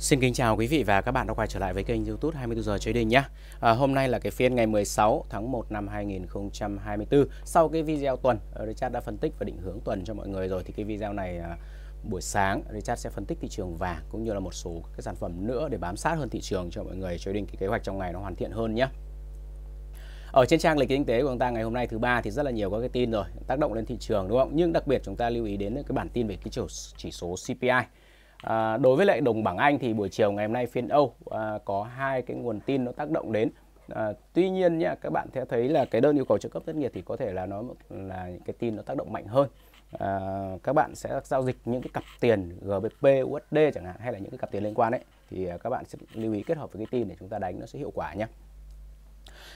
Xin kính chào quý vị và các bạn đã quay trở lại với kênh YouTube 24 giờ trading nhé. À, hôm nay là cái phiên ngày 16 tháng 1 năm 2024. Sau cái video tuần, ờ, Richard đã phân tích và định hướng tuần cho mọi người rồi thì cái video này à, buổi sáng Richard sẽ phân tích thị trường vàng cũng như là một số cái sản phẩm nữa để bám sát hơn thị trường cho mọi người trading cái kế hoạch trong ngày nó hoàn thiện hơn nhé. Ở trên trang lịch kinh tế của chúng ta ngày hôm nay thứ ba thì rất là nhiều các cái tin rồi tác động lên thị trường đúng không? Nhưng đặc biệt chúng ta lưu ý đến cái bản tin về cái chỉ số CPI À, đối với lại đồng bảng Anh thì buổi chiều ngày hôm nay phiên Âu à, có hai cái nguồn tin nó tác động đến. À, tuy nhiên nha các bạn sẽ thấy là cái đơn yêu cầu trợ cấp thất nghiệp thì có thể là nó là những cái tin nó tác động mạnh hơn. À, các bạn sẽ giao dịch những cái cặp tiền GBP, USD chẳng hạn hay là những cái cặp tiền liên quan đấy thì à, các bạn sẽ lưu ý kết hợp với cái tin để chúng ta đánh nó sẽ hiệu quả nhé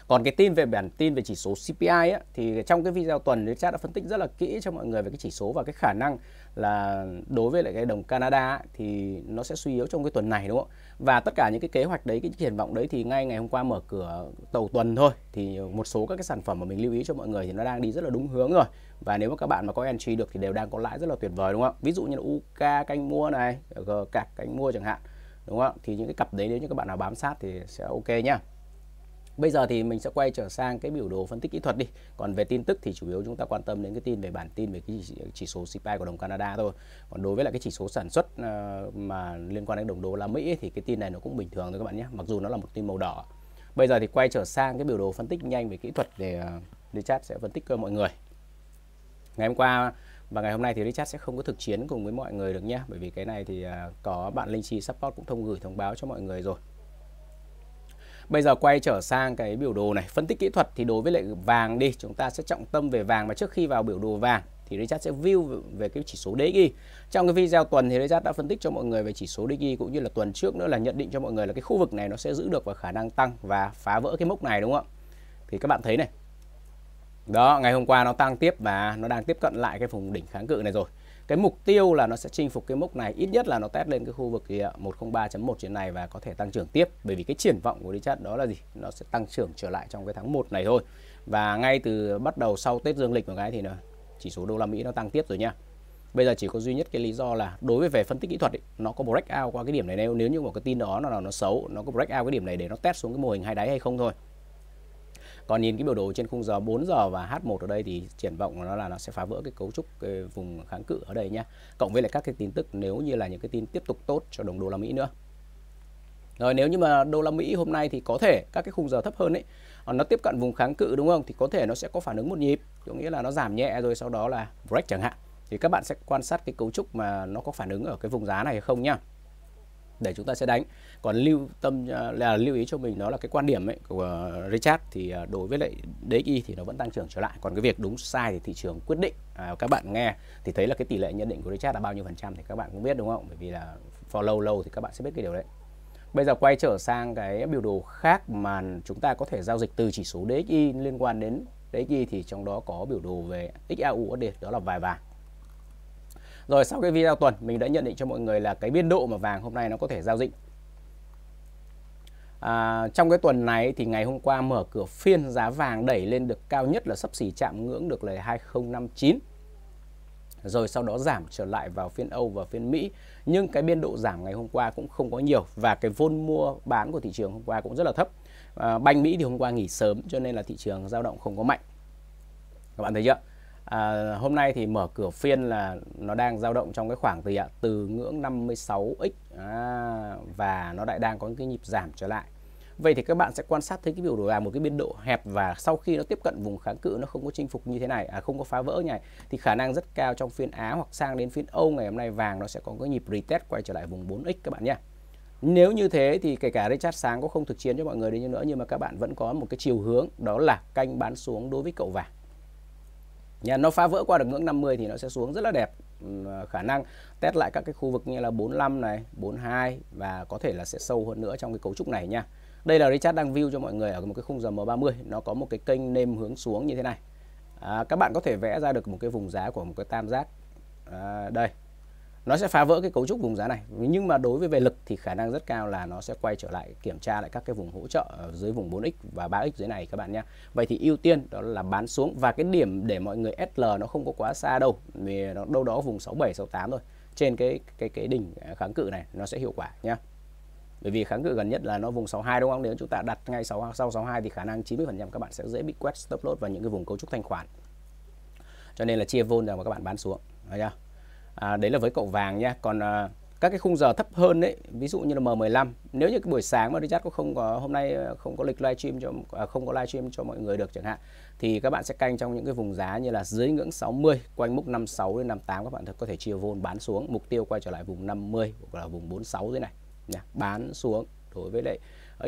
còn cái tin về bản tin về chỉ số CPI ấy, thì trong cái video tuần thì chat đã phân tích rất là kỹ cho mọi người về cái chỉ số và cái khả năng là đối với lại cái đồng Canada ấy, thì nó sẽ suy yếu trong cái tuần này đúng không và tất cả những cái kế hoạch đấy cái triển vọng đấy thì ngay ngày hôm qua mở cửa đầu tuần thôi thì một số các cái sản phẩm mà mình lưu ý cho mọi người thì nó đang đi rất là đúng hướng rồi và nếu mà các bạn mà có entry được thì đều đang có lãi rất là tuyệt vời đúng không ví dụ như là UK canh mua này G cạc canh mua chẳng hạn đúng không thì những cái cặp đấy nếu như các bạn nào bám sát thì sẽ ok nhá Bây giờ thì mình sẽ quay trở sang cái biểu đồ phân tích kỹ thuật đi. Còn về tin tức thì chủ yếu chúng ta quan tâm đến cái tin về bản tin về cái chỉ số CPI của đồng Canada thôi. Còn đối với lại cái chỉ số sản xuất ờ, mà liên quan đến đồng đô la Mỹ thì cái tin này nó cũng bình thường thôi các bạn nhé. Mặc dù nó là một tin màu đỏ. Bây giờ thì quay trở sang cái biểu đồ phân tích nhanh về kỹ thuật để Richard ờ, sẽ phân tích cho mọi người. Ngày hôm qua và ngày hôm nay thì Richard sẽ không có thực chiến cùng với mọi người được nhé Bởi vì cái này thì ờ, có bạn Linh Chi Support cũng thông gửi thông báo cho mọi người rồi Bây giờ quay trở sang cái biểu đồ này, phân tích kỹ thuật thì đối với lại vàng đi, chúng ta sẽ trọng tâm về vàng và trước khi vào biểu đồ vàng thì Richard sẽ view về cái chỉ số DXY. Trong cái video tuần thì Richard đã phân tích cho mọi người về chỉ số DXY cũng như là tuần trước nữa là nhận định cho mọi người là cái khu vực này nó sẽ giữ được và khả năng tăng và phá vỡ cái mốc này đúng không ạ? Thì các bạn thấy này. Đó, ngày hôm qua nó tăng tiếp và nó đang tiếp cận lại cái vùng đỉnh kháng cự này rồi cái mục tiêu là nó sẽ chinh phục cái mốc này ít nhất là nó test lên cái khu vực 103.1 trên này và có thể tăng trưởng tiếp bởi vì cái triển vọng của chất đó là gì nó sẽ tăng trưởng trở lại trong cái tháng 1 này thôi và ngay từ bắt đầu sau Tết Dương lịch một cái thì là chỉ số đô la Mỹ nó tăng tiếp rồi nha bây giờ chỉ có duy nhất cái lý do là đối với về phân tích kỹ thuật ấy, nó có break out qua cái điểm này nếu nếu như một cái tin đó nó là nó xấu nó có break out cái điểm này để nó test xuống cái mô hình hai đáy hay không thôi còn nhìn cái biểu đồ trên khung giờ 4 giờ và H1 ở đây thì triển vọng của nó là nó sẽ phá vỡ cái cấu trúc cái vùng kháng cự ở đây nhé cộng với lại các cái tin tức nếu như là những cái tin tiếp tục tốt cho đồng đô la Mỹ nữa rồi nếu như mà đô la Mỹ hôm nay thì có thể các cái khung giờ thấp hơn ấy ờ, nó tiếp cận vùng kháng cự đúng không thì có thể nó sẽ có phản ứng một nhịp có nghĩa là nó giảm nhẹ rồi sau đó là break chẳng hạn thì các bạn sẽ quan sát cái cấu trúc mà nó có phản ứng ở cái vùng giá này hay không nhá để chúng ta sẽ đánh còn lưu tâm à, là lưu ý cho mình đó là cái quan điểm ấy của à, Richard thì à, đối với lại DXY thì nó vẫn tăng trưởng trở lại còn cái việc đúng sai thì thị trường quyết định à, các bạn nghe thì thấy là cái tỷ lệ nhận định của Richard là bao nhiêu phần trăm thì các bạn cũng biết đúng không bởi vì là follow lâu thì các bạn sẽ biết cái điều đấy Bây giờ quay trở sang cái biểu đồ khác mà chúng ta có thể giao dịch từ chỉ số DXY liên quan đến DXY thì trong đó có biểu đồ về XAUSD đó là vài vàng rồi sau cái video tuần mình đã nhận định cho mọi người là cái biên độ mà vàng hôm nay nó có thể giao dịch. À, trong cái tuần này thì ngày hôm qua mở cửa phiên giá vàng đẩy lên được cao nhất là sắp xỉ chạm ngưỡng được là 2059 rồi sau đó giảm trở lại vào phiên Âu và phiên Mỹ. Nhưng cái biên độ giảm ngày hôm qua cũng không có nhiều và cái vốn mua bán của thị trường hôm qua cũng rất là thấp. À, banh Mỹ thì hôm qua nghỉ sớm cho nên là thị trường dao động không có mạnh. Các bạn thấy chưa? À, hôm nay thì mở cửa phiên là nó đang dao động trong cái khoảng gì ạ từ ngưỡng 56x à, và nó lại đang có cái nhịp giảm trở lại. Vậy thì các bạn sẽ quan sát thấy cái biểu đồ là một cái biên độ hẹp và sau khi nó tiếp cận vùng kháng cự nó không có chinh phục như thế này, à, không có phá vỡ như này thì khả năng rất cao trong phiên Á hoặc sang đến phiên Âu ngày hôm nay vàng nó sẽ có cái nhịp retest quay trở lại vùng 4x các bạn nhé. Nếu như thế thì kể cả Richard sáng có không thực chiến cho mọi người đi nữa nhưng mà các bạn vẫn có một cái chiều hướng đó là canh bán xuống đối với cậu vàng nha nó phá vỡ qua được ngưỡng 50 thì nó sẽ xuống rất là đẹp ừ, khả năng test lại các cái khu vực như là 45 này 42 và có thể là sẽ sâu hơn nữa trong cái cấu trúc này nha đây là Richard đang view cho mọi người ở một cái khung giờ M30 nó có một cái kênh nêm hướng xuống như thế này à, các bạn có thể vẽ ra được một cái vùng giá của một cái tam giác à, đây nó sẽ phá vỡ cái cấu trúc vùng giá này nhưng mà đối với về lực thì khả năng rất cao là nó sẽ quay trở lại kiểm tra lại các cái vùng hỗ trợ dưới vùng 4x và 3x dưới này các bạn nhé vậy thì ưu tiên đó là bán xuống và cái điểm để mọi người SL nó không có quá xa đâu vì nó đâu đó vùng 67 68 thôi trên cái cái cái đỉnh à, kháng cự này nó sẽ hiệu quả nhé bởi vì kháng cự gần nhất là nó vùng 62 đúng không nếu chúng ta đặt ngay 6, sau 62 thì khả năng 90% các bạn sẽ dễ bị quét stop loss vào những cái vùng cấu trúc thanh khoản cho nên là chia vôn rồi mà các bạn bán xuống được chưa à, đấy là với cậu vàng nha còn à, các cái khung giờ thấp hơn đấy ví dụ như là M15 nếu như cái buổi sáng mà Richard cũng không có hôm nay à, không có lịch livestream cho à, không có livestream cho mọi người được chẳng hạn thì các bạn sẽ canh trong những cái vùng giá như là dưới ngưỡng 60 quanh mốc 56 đến 58 các bạn có thể chia vôn bán xuống mục tiêu quay trở lại vùng 50 hoặc là vùng 46 dưới này nha bán xuống đối với lại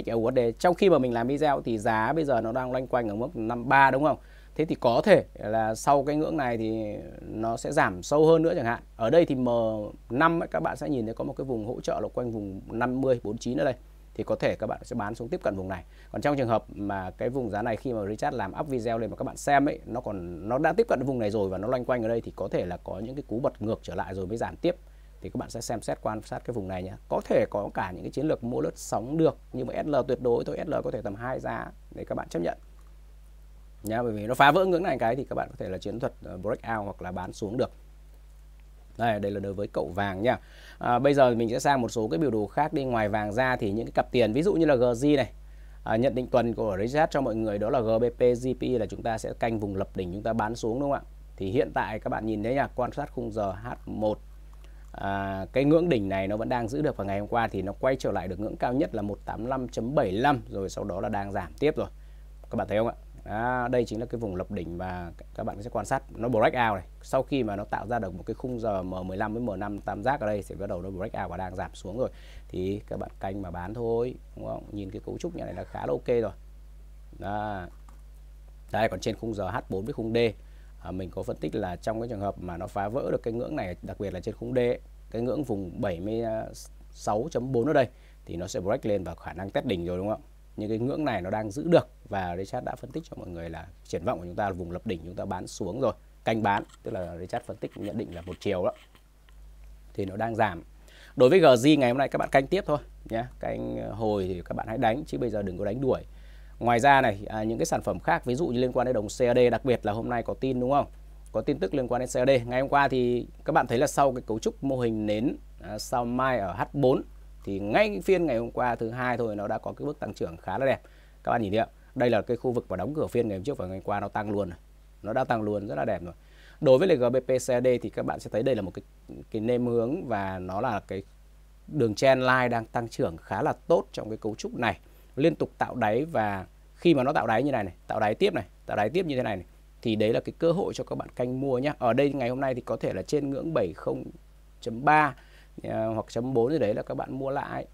XUSD trong khi mà mình làm video thì giá bây giờ nó đang loanh quanh ở mức 53 đúng không thế thì có thể là sau cái ngưỡng này thì nó sẽ giảm sâu hơn nữa chẳng hạn ở đây thì M5 ấy, các bạn sẽ nhìn thấy có một cái vùng hỗ trợ là quanh vùng 50 49 ở đây thì có thể các bạn sẽ bán xuống tiếp cận vùng này còn trong trường hợp mà cái vùng giá này khi mà Richard làm up video lên mà các bạn xem ấy nó còn nó đã tiếp cận vùng này rồi và nó loanh quanh ở đây thì có thể là có những cái cú bật ngược trở lại rồi mới giảm tiếp thì các bạn sẽ xem xét quan sát cái vùng này nhé có thể có cả những cái chiến lược mua lướt sóng được nhưng mà SL tuyệt đối tôi SL có thể tầm hai giá để các bạn chấp nhận nhá bởi vì nó phá vỡ ngưỡng này cái thì các bạn có thể là chiến thuật ờ, breakout hoặc là bán xuống được đây đây là đối với cậu vàng nha à, bây giờ mình sẽ sang một số cái biểu đồ khác đi ngoài vàng ra thì những cái cặp tiền ví dụ như là GZ này à, nhận định tuần của Richard cho mọi người đó là GBP GP là chúng ta sẽ canh vùng lập đỉnh chúng ta bán xuống đúng không ạ thì hiện tại các bạn nhìn thấy nha quan sát khung giờ H1 à, cái ngưỡng đỉnh này nó vẫn đang giữ được vào ngày hôm qua thì nó quay trở lại được ngưỡng cao nhất là 185.75 rồi sau đó là đang giảm tiếp rồi các bạn thấy không ạ đó, đây chính là cái vùng lập đỉnh và các bạn sẽ quan sát nó break out này sau khi mà nó tạo ra được một cái khung giờ M15 với M5 tam giác ở đây sẽ bắt đầu nó break out và đang giảm xuống rồi thì các bạn canh mà bán thôi đúng không nhìn cái cấu trúc nhà này là khá là ok rồi đó. đây còn trên khung giờ H4 với khung D à, mình có phân tích là trong cái trường hợp mà nó phá vỡ được cái ngưỡng này đặc biệt là trên khung D cái ngưỡng vùng 76.4 ở đây thì nó sẽ break lên và khả năng test đỉnh rồi đúng không những cái ngưỡng này nó đang giữ được và Richard đã phân tích cho mọi người là triển vọng của chúng ta là vùng lập đỉnh chúng ta bán xuống rồi canh bán tức là Richard phân tích nhận định là một chiều đó thì nó đang giảm đối với GZ ngày hôm nay các bạn canh tiếp thôi nhé canh ờ, hồi thì các bạn hãy đánh chứ bây giờ đừng có đánh đuổi ngoài ra này à, những cái sản phẩm khác ví dụ như liên quan đến đồng CAD đặc biệt là hôm nay có tin đúng không có tin tức liên quan đến CAD ngày hôm qua thì các bạn thấy là sau cái cấu trúc mô hình nến à, sau mai ở H4 thì ngay phiên ngày hôm qua thứ hai thôi nó đã có cái bước tăng trưởng khá là đẹp các bạn nhìn thấy ạ đây là cái khu vực và đóng cửa phiên ngày hôm trước và ngày hôm qua nó tăng luôn nó đã tăng luôn rất là đẹp rồi đối với lại GBP CAD thì các bạn sẽ thấy đây là một cái cái nêm hướng và nó là cái đường trend line đang tăng trưởng khá là tốt trong cái cấu trúc này liên tục tạo đáy và khi mà nó tạo đáy như này này tạo đáy tiếp này tạo đáy tiếp như thế này, này thì đấy là cái cơ hội cho các bạn canh mua nhé ở đây ngày hôm nay thì có thể là trên ngưỡng 70.3 Ờ, hoặc chấm 4 gì đấy là các bạn mua lại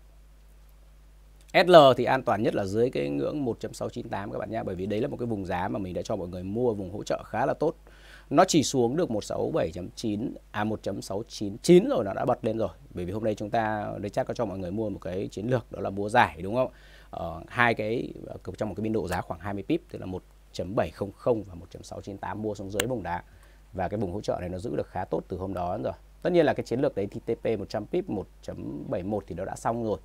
SL thì an toàn nhất là dưới cái ngưỡng 1.698 các bạn nha bởi vì đấy là một cái vùng giá mà mình đã cho mọi người mua vùng hỗ trợ khá là tốt nó chỉ xuống được 167.9 à 1.699 rồi nó đã bật lên rồi bởi vì hôm nay chúng ta đấy chắc có cho mọi người mua một cái chiến lược đó là mua giải đúng không ờ, hai cái ờ, trong một cái biên độ giá khoảng 20 pip tức là 1.700 và 1.698 mua xuống dưới vùng đá và cái vùng hỗ trợ này nó giữ được khá tốt từ hôm đó rồi Tất nhiên là cái chiến lược đấy thì TP 100 pip 1.71 thì nó đã xong rồi.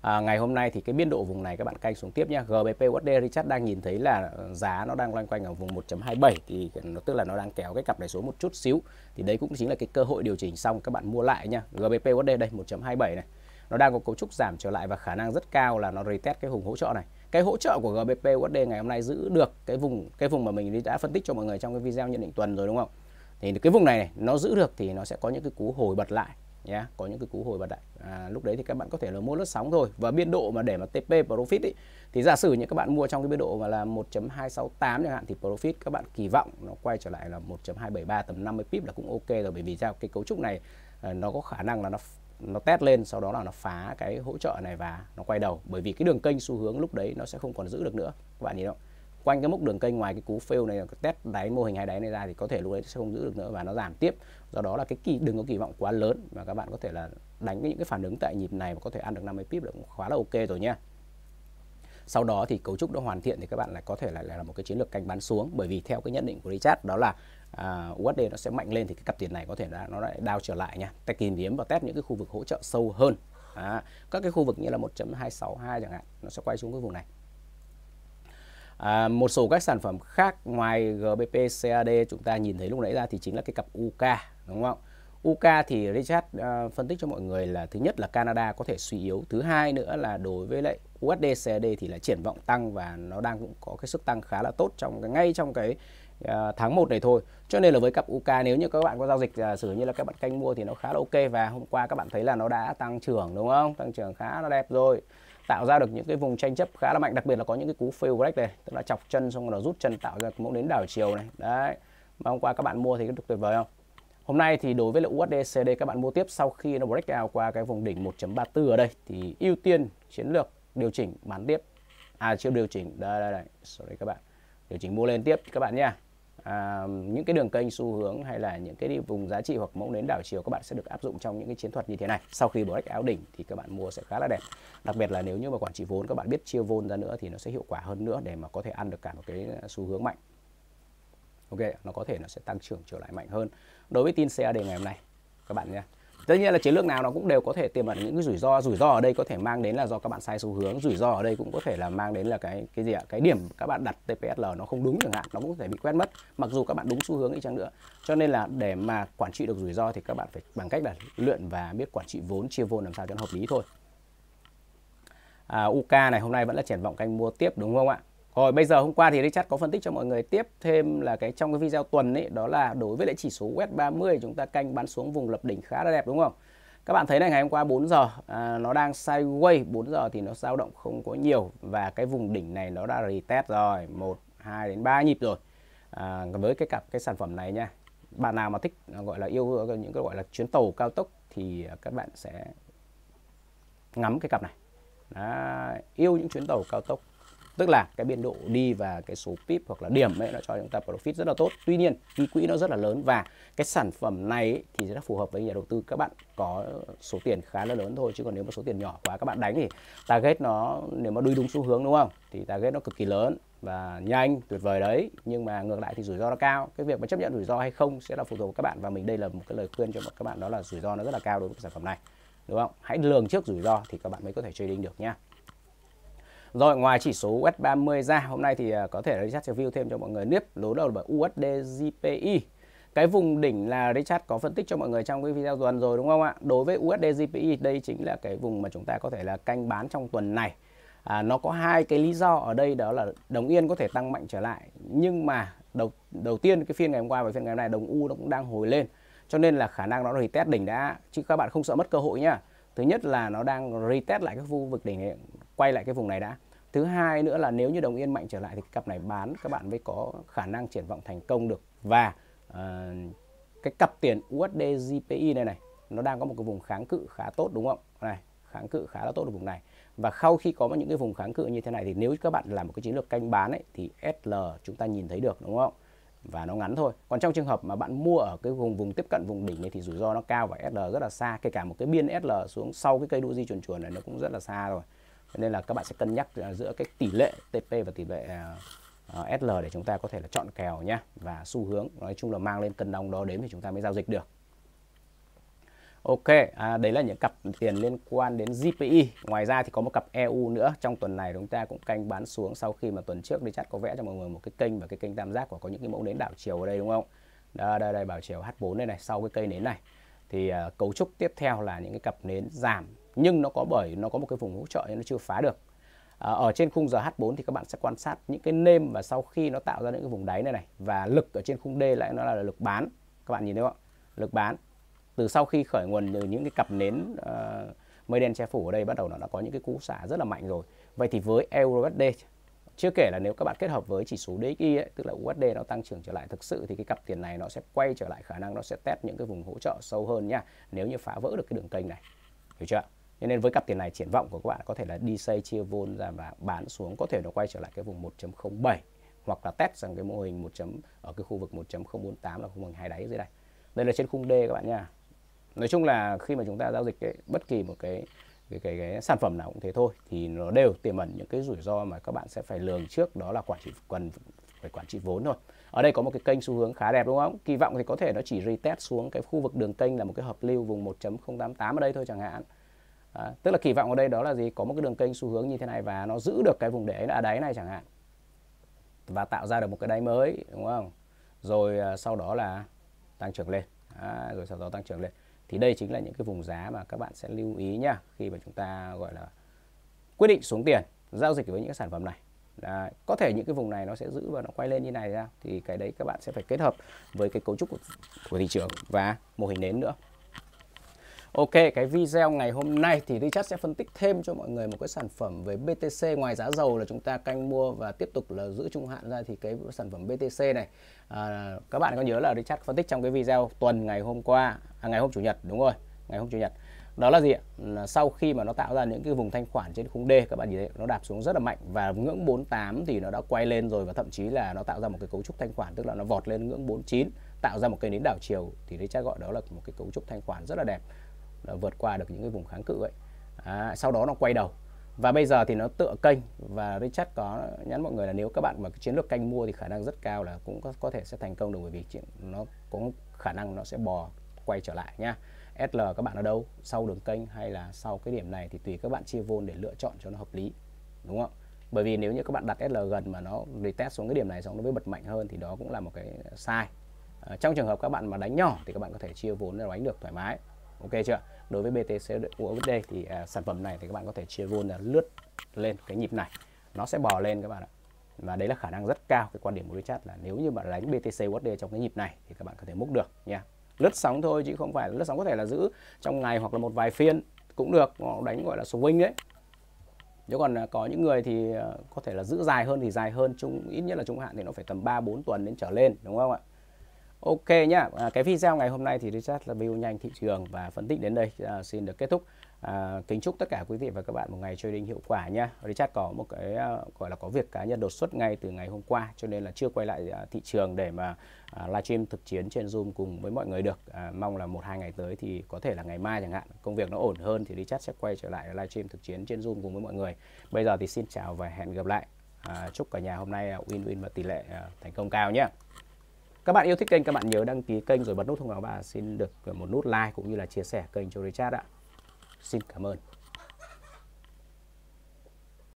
À, ngày hôm nay thì cái biên độ vùng này các bạn canh xuống tiếp nhé. GBP USD Richard đang nhìn thấy là giá nó đang loanh quanh ở vùng 1.27 thì nó tức là nó đang kéo cái cặp này xuống một chút xíu. Thì đấy cũng chính là cái cơ hội điều chỉnh xong các bạn mua lại nhá. GBP USD đây 1.27 này. Nó đang có cấu trúc giảm trở lại và khả năng rất cao là nó retest cái vùng hỗ trợ này. Cái hỗ trợ của GBP USD ngày hôm nay giữ được cái vùng cái vùng mà mình đã phân tích cho mọi người trong cái video nhận định tuần rồi đúng không? thì cái vùng này, này nó giữ được thì nó sẽ có những cái cú hồi bật lại nhé yeah, có những cái cú hồi bật lại à, lúc đấy thì các bạn có thể là mua lướt sóng thôi và biên độ mà để mà TP profit ý, thì giả sử như các bạn mua trong cái biên độ mà là 1.268 chẳng hạn thì profit các bạn kỳ vọng nó quay trở lại là 1.273 tầm 50 pip là cũng ok rồi bởi vì sao cái cấu trúc này à, nó có khả năng là nó nó test lên sau đó là nó phá cái hỗ trợ này và nó quay đầu bởi vì cái đường kênh xu hướng lúc đấy nó sẽ không còn giữ được nữa các bạn nhìn không quanh cái mức đường kênh ngoài cái cú fail này test đáy mô hình hai đáy này ra thì có thể lúc đấy sẽ không giữ được nữa và nó giảm tiếp do đó là cái kỳ đừng có kỳ vọng quá lớn và các bạn có thể là đánh những cái phản ứng tại nhịp này và có thể ăn được 50 pip là cũng khá là ok rồi nha sau đó thì cấu trúc đã hoàn thiện thì các bạn lại có thể lại là một cái chiến lược canh bán xuống bởi vì theo cái nhận định của Richard đó là uh, à, USD nó sẽ mạnh lên thì cái cặp tiền này có thể là nó lại đao trở lại nha ta tìm kiếm và test những cái khu vực hỗ trợ sâu hơn à, các cái khu vực như là 1.262 chẳng hạn nó sẽ quay xuống cái vùng này À, một số các sản phẩm khác ngoài GBP CAD chúng ta nhìn thấy lúc nãy ra thì chính là cái cặp UK đúng không? UK thì Richard uh, phân tích cho mọi người là thứ nhất là Canada có thể suy yếu, thứ hai nữa là đối với lại USD CAD thì là triển vọng tăng và nó đang cũng có cái sức tăng khá là tốt trong cái ngay trong cái À, tháng 1 này thôi. Cho nên là với cặp UK nếu như các bạn có giao dịch giả à, sử như là các bạn canh mua thì nó khá là ok và hôm qua các bạn thấy là nó đã tăng trưởng đúng không? Tăng trưởng khá là đẹp rồi. Tạo ra được những cái vùng tranh chấp khá là mạnh, đặc biệt là có những cái cú fail break này, tức là chọc chân xong rồi nó rút chân tạo ra mẫu đến đảo chiều này. Đấy. Mà hôm qua các bạn mua thì có được tuyệt vời không? Hôm nay thì đối với lại cd các bạn mua tiếp sau khi nó break out qua cái vùng đỉnh 1.34 ở đây thì ưu tiên chiến lược điều chỉnh bán tiếp. À chưa điều chỉnh. Đây đây đây. Sorry các bạn điều chỉnh mua lên tiếp các bạn nhé à, những cái đường kênh xu hướng hay là những cái vùng giá trị hoặc mẫu nến đảo chiều các bạn sẽ được áp dụng trong những cái chiến thuật như thế này sau khi break áo đỉnh thì các bạn mua sẽ khá là đẹp đặc biệt là nếu như mà quản trị vốn các bạn biết chia vốn ra nữa thì nó sẽ hiệu quả hơn nữa để mà có thể ăn được cả một cái xu hướng mạnh ok nó có thể nó sẽ tăng trưởng trở lại mạnh hơn đối với tin xe đề ngày hôm nay các bạn nhé tất nhiên là chiến lược nào nó cũng đều có thể tiềm ẩn những cái rủi ro rủi ro ở đây có thể mang đến là do các bạn sai xu hướng rủi ro ở đây cũng có thể là mang đến là cái cái gì ạ cái điểm các bạn đặt tpsl nó không đúng chẳng hạn nó cũng có thể bị quét mất mặc dù các bạn đúng xu hướng đi chăng nữa cho nên là để mà quản trị được rủi ro thì các bạn phải bằng cách là luyện và biết quản trị vốn chia vốn làm sao cho nó hợp lý thôi à, UK này hôm nay vẫn là triển vọng canh mua tiếp đúng không ạ rồi bây giờ hôm qua thì Richard có phân tích cho mọi người tiếp thêm là cái trong cái video tuần ấy đó là đối với lại chỉ số West 30 chúng ta canh bán xuống vùng lập đỉnh khá là đẹp đúng không? Các bạn thấy này ngày hôm qua 4 giờ à, nó đang sideways 4 giờ thì nó dao động không có nhiều và cái vùng đỉnh này nó đã retest rồi 1 2 đến 3 nhịp rồi. À, với cái cặp cái sản phẩm này nha. Bạn nào mà thích à, gọi là yêu những cái gọi là chuyến tàu cao tốc thì à, các bạn sẽ ngắm cái cặp này. Đó, yêu những chuyến tàu cao tốc tức là cái biên độ đi và cái số pip hoặc là điểm ấy nó cho chúng ta profit rất là tốt tuy nhiên cái quỹ nó rất là lớn và cái sản phẩm này ấy, thì rất phù hợp với nhà đầu tư các bạn có số tiền khá là lớn thôi chứ còn nếu mà số tiền nhỏ quá các bạn đánh thì target nó nếu mà đuôi đúng xu hướng đúng không thì target nó cực kỳ lớn và nhanh tuyệt vời đấy nhưng mà ngược lại thì rủi ro nó cao cái việc mà chấp nhận rủi ro hay không sẽ là phụ thuộc vào các bạn và mình đây là một cái lời khuyên cho các bạn đó là rủi ro nó rất là cao đối với sản phẩm này đúng không hãy lường trước rủi ro thì các bạn mới có thể trading được nhé rồi ngoài chỉ số US30 ra, hôm nay thì à, có thể Richard review thêm cho mọi người nếp lố đầu bởi USD JPY. Cái vùng đỉnh là Richard có phân tích cho mọi người trong cái video tuần rồi đúng không ạ? Đối với USD JPY đây chính là cái vùng mà chúng ta có thể là canh bán trong tuần này. À, nó có hai cái lý do ở đây đó là đồng yên có thể tăng mạnh trở lại nhưng mà đầu đầu tiên cái phiên ngày hôm qua và phiên ngày hôm nay đồng u nó cũng đang hồi lên cho nên là khả năng nó retest đỉnh đã chứ các bạn không sợ mất cơ hội nhá thứ nhất là nó đang retest lại các khu vực đỉnh quay lại cái vùng này đã thứ hai nữa là nếu như đồng yên mạnh trở lại thì cặp này bán các bạn mới có khả năng triển vọng thành công được và uh, cái cặp tiền USD JPY này này nó đang có một cái vùng kháng cự khá tốt đúng không này kháng cự khá là tốt ở vùng này và sau khi có những cái vùng kháng cự như thế này thì nếu các bạn làm một cái chiến lược canh bán ấy thì SL chúng ta nhìn thấy được đúng không và nó ngắn thôi còn trong trường hợp mà bạn mua ở cái vùng vùng tiếp cận vùng đỉnh này thì rủi ro nó cao và SL rất là xa kể cả một cái biên SL xuống sau cái cây đu di chuồn chuồn này nó cũng rất là xa rồi nên là các bạn sẽ cân nhắc à, giữa cái tỷ lệ TP và tỷ lệ à, à, SL để chúng ta có thể là chọn kèo nhé và xu hướng nói chung là mang lên cân đồng đó đến thì chúng ta mới giao dịch được Ok, à, đấy là những cặp tiền liên quan đến GPI. Ngoài ra thì có một cặp EU nữa. Trong tuần này chúng ta cũng canh bán xuống sau khi mà tuần trước đi chat có vẽ cho mọi người một cái kênh và cái kênh tam giác và có những cái mẫu nến đảo chiều ở đây đúng không? Đây đây đây bảo chiều H4 đây này, sau cái cây nến này. Thì à, cấu trúc tiếp theo là những cái cặp nến giảm nhưng nó có bởi nó có một cái vùng hỗ trợ nên nó chưa phá được à, ở trên khung giờ H4 thì các bạn sẽ quan sát những cái nêm và sau khi nó tạo ra những cái vùng đáy này này và lực ở trên khung D lại nó là lực bán các bạn nhìn thấy không lực bán từ sau khi khởi nguồn từ những cái cặp nến uh, mây đen che phủ ở đây bắt đầu nó đã có những cái cú xả rất là mạnh rồi vậy thì với euro USD chưa kể là nếu các bạn kết hợp với chỉ số DXY ấy, tức là USD nó tăng trưởng trở lại thực sự thì cái cặp tiền này nó sẽ quay trở lại khả năng nó sẽ test những cái vùng hỗ trợ sâu hơn nha nếu như phá vỡ được cái đường kênh này hiểu chưa cho nên với cặp tiền này triển vọng của các bạn có thể là đi xây chia vôn ra và bán xuống có thể nó quay trở lại cái vùng 1.07 hoặc là test rằng cái mô hình 1. ở cái khu vực 1.048 là khu vực hai đáy dưới đây. Đây là trên khung D các bạn nha. Nói chung là khi mà chúng ta giao dịch cái, bất kỳ một cái cái, cái cái sản phẩm nào cũng thế thôi thì nó đều tiềm ẩn những cái rủi ro mà các bạn sẽ phải lường trước đó là quản trị cần phải quản trị vốn thôi. Ở đây có một cái kênh xu hướng khá đẹp đúng không? Kỳ vọng thì có thể nó chỉ retest xuống cái khu vực đường kênh là một cái hợp lưu vùng 1.088 ở đây thôi chẳng hạn. À, tức là kỳ vọng ở đây đó là gì? Có một cái đường kênh xu hướng như thế này và nó giữ được cái vùng đáy ở đáy này chẳng hạn. Và tạo ra được một cái đáy mới đúng không? Rồi à, sau đó là tăng trưởng lên. À, rồi sau đó tăng trưởng lên. Thì đây chính là những cái vùng giá mà các bạn sẽ lưu ý nhá khi mà chúng ta gọi là quyết định xuống tiền, giao dịch với những cái sản phẩm này. Đấy, có thể những cái vùng này nó sẽ giữ và nó quay lên như này ra thì cái đấy các bạn sẽ phải kết hợp với cái cấu trúc của, của thị trường và mô hình nến nữa Ok, cái video ngày hôm nay thì Richard sẽ phân tích thêm cho mọi người một cái sản phẩm về BTC ngoài giá dầu là chúng ta canh mua và tiếp tục là giữ trung hạn ra thì cái sản phẩm BTC này à, các bạn có nhớ là Richard phân tích trong cái video tuần ngày hôm qua à, ngày hôm chủ nhật đúng rồi ngày hôm chủ nhật đó là gì ạ là sau khi mà nó tạo ra những cái vùng thanh khoản trên khung D các bạn nhìn thấy nó đạp xuống rất là mạnh và ngưỡng 48 thì nó đã quay lên rồi và thậm chí là nó tạo ra một cái cấu trúc thanh khoản tức là nó vọt lên ngưỡng 49 tạo ra một cây nến đảo chiều thì Richard gọi đó là một cái cấu trúc thanh khoản rất là đẹp vượt qua được những cái vùng kháng cự ấy à, sau đó nó quay đầu và bây giờ thì nó tựa kênh và Richard có nhắn mọi người là nếu các bạn mà chiến lược canh mua thì khả năng rất cao là cũng có, có thể sẽ thành công được bởi vì chuyện nó có khả năng nó sẽ bò quay trở lại nha. SL các bạn ở đâu? Sau đường kênh hay là sau cái điểm này thì tùy các bạn chia vôn để lựa chọn cho nó hợp lý. Đúng không? Bởi vì nếu như các bạn đặt SL gần mà nó retest xuống cái điểm này xong nó mới bật mạnh hơn thì đó cũng là một cái sai. À, trong trường hợp các bạn mà đánh nhỏ thì các bạn có thể chia vốn để đánh được thoải mái ok chưa đối với BTC USD thì à, sản phẩm này thì các bạn có thể chia vôn là lướt lên cái nhịp này nó sẽ bò lên các bạn ạ và đấy là khả năng rất cao cái quan điểm của Richard là nếu như bạn đánh BTC USD trong cái nhịp này thì các bạn có thể múc được nha lướt sóng thôi chứ không phải lướt sóng có thể là giữ trong ngày hoặc là một vài phiên cũng được đánh gọi là swing đấy nếu còn à, có những người thì à, có thể là giữ dài hơn thì dài hơn chung ít nhất là trung hạn thì nó phải tầm 3 4 tuần đến trở lên đúng không ạ Ok nhá, à, cái video ngày hôm nay thì Richard review nhanh thị trường và phân tích đến đây à, xin được kết thúc. À, kính chúc tất cả quý vị và các bạn một ngày trading hiệu quả nhá. Richard có một cái à, gọi là có việc cá nhân đột xuất ngay từ ngày hôm qua cho nên là chưa quay lại à, thị trường để mà à, livestream thực chiến trên Zoom cùng với mọi người được. À, mong là một hai ngày tới thì có thể là ngày mai chẳng hạn, công việc nó ổn hơn thì Richard sẽ quay trở lại livestream thực chiến trên Zoom cùng với mọi người. Bây giờ thì xin chào và hẹn gặp lại. À, chúc cả nhà hôm nay à, win-win và tỷ lệ à, thành công cao nhé các bạn yêu thích kênh các bạn nhớ đăng ký kênh rồi bật nút thông báo và xin được một nút like cũng như là chia sẻ kênh cho Richard ạ xin cảm ơn